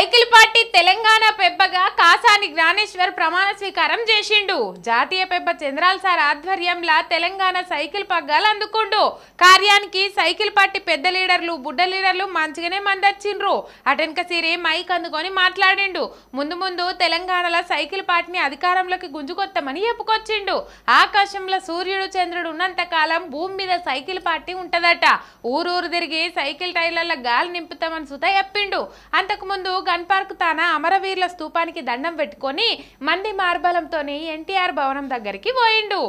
cycle పాట జ్ఞానేశ్వర్ ప్రమాణ స్వీకారం చేసిండు జాతీయ పెబ్బ చంద్రాల సార్ ఆధ్వర్యంలా తెలంగాణ సైకిల్ పగ్గాలు అందుకుండు కార్యానికి సైకిల్ పార్టీ పెద్ద లీడర్లు బుడ్డ లీడర్లు మంచిగానే మందొచ్చిండ్రు అటెన్క సిరి మైక్ అందుకొని మాట్లాడిండు ముందు ముందు తెలంగాణలో సైకిల్ పార్టీని అధికారంలోకి గుంజుకొత్తామని చెప్పుకొచ్చిండు ఆకాశంలో సూర్యుడు చంద్రుడు ఉన్నంత కాలం భూమి మీద సైకిల్ పార్టీ ఉంటదట ఊరూరు తిరిగి సైకిల్ టైర్ల గాలి నింపుతామని సుత చెప్పిండు అంతకుముందు గన్ పార్క్ తాన అమరవీరుల స్తూపానికి దండం పెట్టుకో తీసుకొని మంది మార్బలంతోనే ఎన్టీఆర్ భవనం దగ్గరికి పోయిండు